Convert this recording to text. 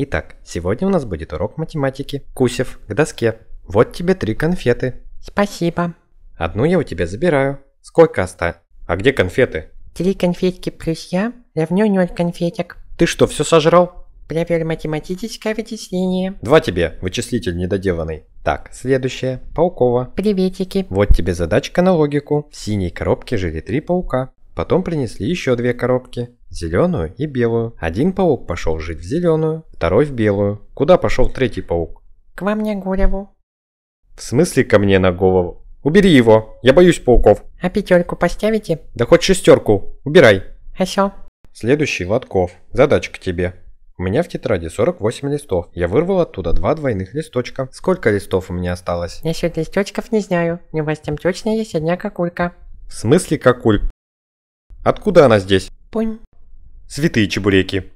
Итак, сегодня у нас будет урок математики. Кусев, к доске. Вот тебе три конфеты. Спасибо. Одну я у тебя забираю. Сколько осталось? А где конфеты? Три конфетки плюс я равно ноль конфеток. Ты что, все сожрал? Проверь математическое вычисление. Два тебе, вычислитель недоделанный. Так, следующее. Паукова. Приветики. Вот тебе задачка на логику. В синей коробке жили три паука. Потом принесли еще две коробки зеленую и белую. Один паук пошел жить в зеленую, второй в белую. Куда пошел третий паук? К вам не голову. В смысле ко мне на голову? Убери его, я боюсь пауков. А пятерку поставите? Да хоть шестерку, убирай. Хорошо. А Следующий Лотков. Задачка тебе. У меня в тетради 48 листов. Я вырвал оттуда два двойных листочка. Сколько листов у меня осталось? Насчет листочков не знаю. У вас там точно есть одна кокулька. В смысле кокуль? Откуда она здесь? Пунь святые чебуреки.